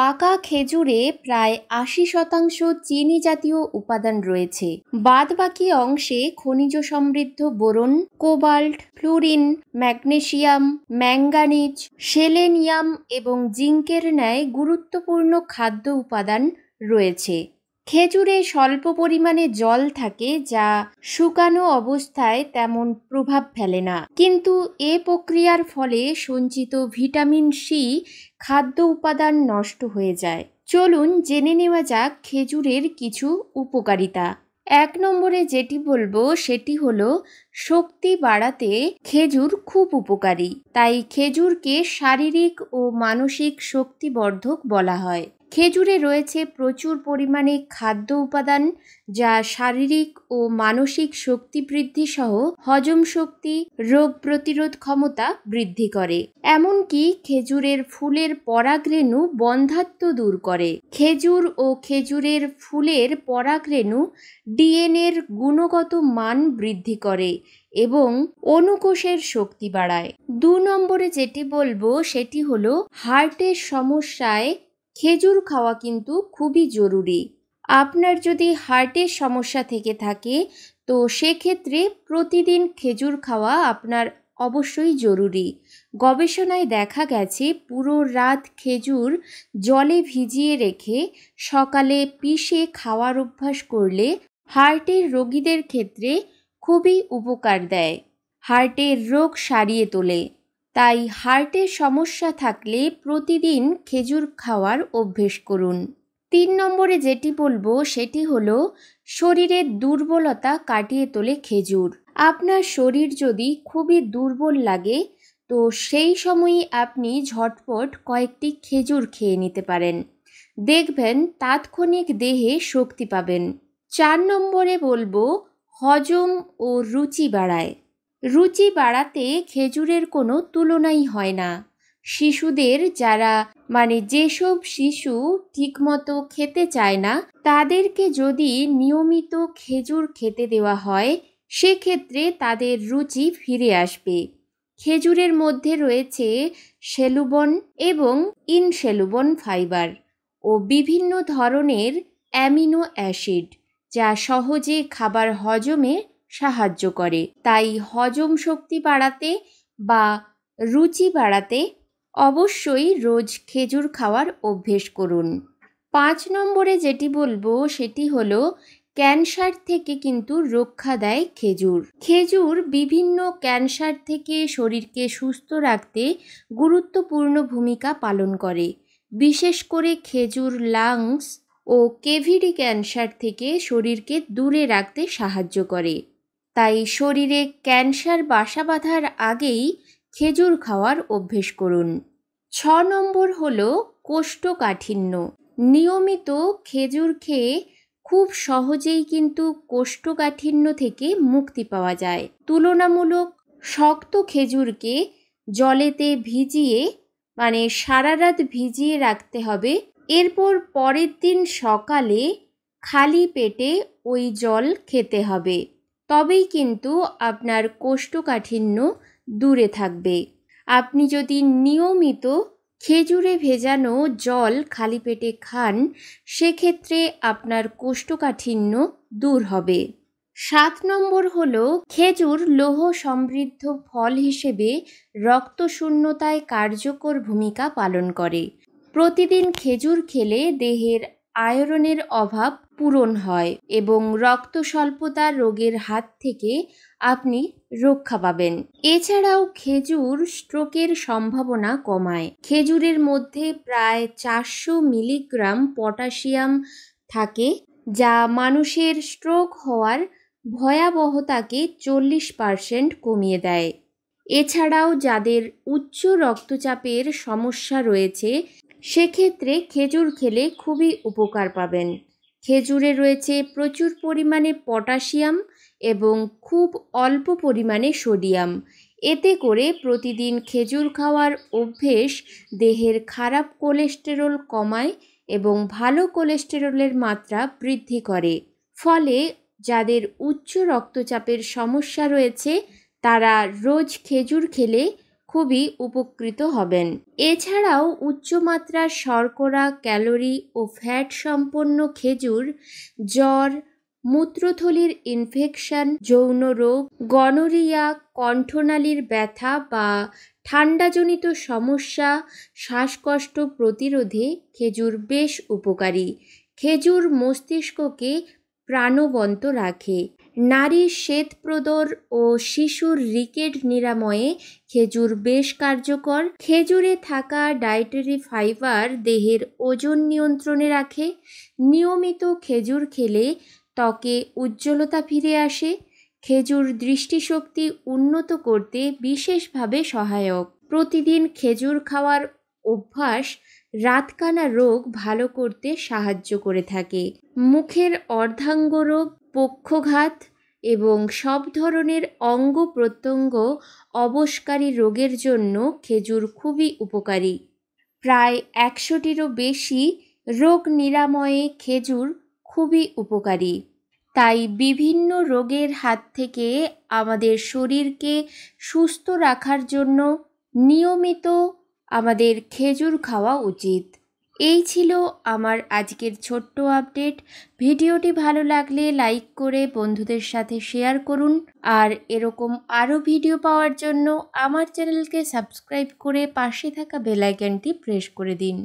পাকা খেজুরে প্রায় আশি শতাংশ চিনি জাতীয় উপাদান রয়েছে বাদবাকি অংশে খনিজ সমৃদ্ধ boron cobalt fluorine magnesium manganese selenium এবং জিঙ্কের ন্যায় গুরুত্বপূর্ণ খাদ্য উপাদান রয়েছে খেজুরে স্বল্প পরিমাণে জল থাকে যা শুকানো অবস্থায় তেমন প্রভাব ফেলে না কিন্তু এ প্রক্রিয়ার ফলে সঞ্চিত ভিটামিন সি খাদ্য উপাদান নষ্ট হয়ে যায় চলুন জেনে নেওয়া যাক খেজুরের কিছু উপকারিতা এক নম্বরে যেটি বলবো সেটি হলো শক্তি বাড়াতে খেজুর খুব উপকারী তাই খেজুরকে শারীরিক ও মানসিক শক্তিবর্ধক বলা হয় খেজুরে রয়েছে প্রচুর পরিমাণে খাদ্য উপাদান যা শারীরিক ও মানসিক শক্তি বৃদ্ধি সহ হজম শক্তি রোগ প্রতিরোধ ক্ষমতা বৃদ্ধি করে এমনকি খেজুরের ফুলের পরাগরেণু বন্ধাত্ম দূর করে খেজুর ও খেজুরের ফুলের পরাগরেণু ডিএনএর গুণগত মান বৃদ্ধি করে এবং অনুকোষের শক্তি বাড়ায় দু নম্বরে যেটি বলবো সেটি হলো হার্টের সমস্যায় খেজুর খাওয়া কিন্তু খুবই জরুরি আপনার যদি হার্টের সমস্যা থেকে থাকে তো সেক্ষেত্রে প্রতিদিন খেজুর খাওয়া আপনার অবশ্যই জরুরি গবেষণায় দেখা গেছে পুরো রাত খেজুর জলে ভিজিয়ে রেখে সকালে পিষে খাওয়ার অভ্যাস করলে হার্টের রোগীদের ক্ষেত্রে খুবই উপকার দেয় হার্টের রোগ সারিয়ে তোলে তাই হার্টের সমস্যা থাকলে প্রতিদিন খেজুর খাওয়ার অভ্যেস করুন তিন নম্বরে যেটি বলবো সেটি হল শরীরের দুর্বলতা কাটিয়ে তোলে খেজুর আপনার শরীর যদি খুবই দুর্বল লাগে তো সেই সময়ই আপনি ঝটপট কয়েকটি খেজুর খেয়ে নিতে পারেন দেখবেন তাৎক্ষণিক দেহে শক্তি পাবেন চার নম্বরে বলবো হজম ও রুচি বাড়ায় রুচি বাড়াতে খেজুরের কোনো তুলনাই হয় না শিশুদের যারা মানে যেসব শিশু ঠিকমতো খেতে চায় না তাদেরকে যদি নিয়মিত খেজুর খেতে দেওয়া হয় সেক্ষেত্রে তাদের রুচি ফিরে আসবে খেজুরের মধ্যে রয়েছে সেলুবন এবং ইনসেলুবন ফাইবার ও বিভিন্ন ধরনের অ্যামিনো অ্যাসিড যা সহজে খাবার হজমে সাহায্য করে তাই হজম শক্তি বাড়াতে বা রুচি বাড়াতে অবশ্যই রোজ খেজুর খাওয়ার অভ্যেস করুন পাঁচ নম্বরে যেটি বলবো সেটি হলো ক্যান্সার থেকে কিন্তু রক্ষা দেয় খেজুর খেজুর বিভিন্ন ক্যান্সার থেকে শরীরকে সুস্থ রাখতে গুরুত্বপূর্ণ ভূমিকা পালন করে বিশেষ করে খেজুর লাংস ও কেভিডি ক্যান্সার থেকে শরীরকে দূরে রাখতে সাহায্য করে তাই শরীরে ক্যান্সার বাসা বাঁধার আগেই খেজুর খাওয়ার অভ্যেস করুন ছ নম্বর হল কোষ্ঠকাঠিন্য নিয়মিত খেজুর খেয়ে খুব সহজেই কিন্তু কোষ্ঠকাঠিন্য থেকে মুক্তি পাওয়া যায় তুলনামূলক শক্ত খেজুরকে জলেতে ভিজিয়ে মানে সারা রাত ভিজিয়ে রাখতে হবে এরপর পরের দিন সকালে খালি পেটে ওই জল খেতে হবে তবেই কিন্তু আপনার কোষ্ঠকাঠিন্য দূরে থাকবে আপনি যদি নিয়মিত খেজুরে ভেজানো জল খালি পেটে খান সেক্ষেত্রে আপনার কোষ্ঠকাঠিন্য দূর হবে সাত নম্বর হল খেজুর লৌহ সমৃদ্ধ ফল হিসেবে রক্তশূন্যতায় কার্যকর ভূমিকা পালন করে প্রতিদিন খেজুর খেলে দেহের আয়রনের অভাব পূরণ হয় এবং রক্ত স্বল্পতার রোগের হাত থেকে আপনি রক্ষা পাবেন এছাড়াও খেজুর স্ট্রোকের সম্ভাবনা কমায় খেজুরের মধ্যে প্রায় চারশো মিলিগ্রাম পটাশিয়াম থাকে যা মানুষের স্ট্রোক হওয়ার ভয়াবহতাকে চল্লিশ পার্সেন্ট কমিয়ে দেয় এছাড়াও যাদের উচ্চ রক্তচাপের সমস্যা রয়েছে সেক্ষেত্রে খেজুর খেলে খুবই উপকার পাবেন খেজুরে রয়েছে প্রচুর পরিমাণে পটাশিয়াম এবং খুব অল্প পরিমাণে সোডিয়াম এতে করে প্রতিদিন খেজুর খাওয়ার অভ্যেস দেহের খারাপ কোলেস্টেরল কমায় এবং ভালো কোলেস্টেরলের মাত্রা বৃদ্ধি করে ফলে যাদের উচ্চ রক্তচাপের সমস্যা রয়েছে তারা রোজ খেজুর খেলে খুবই উপকৃত হবেন এছাড়াও উচ্চমাত্রার শর্করা ক্যালোরি ও ফ্যাট সম্পন্ন খেজুর জ্বর মূত্রথলির ইনফেকশন যৌন রোগ গনোরিয়া কণ্ঠনালীর ব্যথা বা ঠান্ডাজনিত সমস্যা শ্বাসকষ্ট প্রতিরোধে খেজুর বেশ উপকারী খেজুর মস্তিষ্ককে প্রাণবন্ত রাখে নারী শ্বেতপ্রদর ও শিশুর রিকেট নিরাময়ে খেজুর বেশ কার্যকর খেজুরে থাকা ডায়েটারি ফাইবার দেহের ওজন নিয়ন্ত্রণে রাখে নিয়মিত খেজুর খেলে ত্বকে উজ্জ্বলতা ফিরে আসে খেজুর দৃষ্টিশক্তি উন্নত করতে বিশেষভাবে সহায়ক প্রতিদিন খেজুর খাওয়ার অভ্যাস রাতকানা রোগ ভালো করতে সাহায্য করে থাকে মুখের অর্ধাঙ্গ রোগ পক্ষঘাত এবং সব ধরনের অঙ্গ প্রত্যঙ্গ অবসকারী রোগের জন্য খেজুর খুবই উপকারী প্রায় একশোটিরও বেশি রোগ নিরাময়ে খেজুর খুবই উপকারী তাই বিভিন্ন রোগের হাত থেকে আমাদের শরীরকে সুস্থ রাখার জন্য নিয়মিত আমাদের খেজুর খাওয়া উচিত এই ছিল আমার আজকের ছোট্ট আপডেট ভিডিওটি ভালো লাগলে লাইক করে বন্ধুদের সাথে শেয়ার করুন আর এরকম আরও ভিডিও পাওয়ার জন্য আমার চ্যানেলকে সাবস্ক্রাইব করে পাশে থাকা বেলাইকনটি প্রেস করে দিন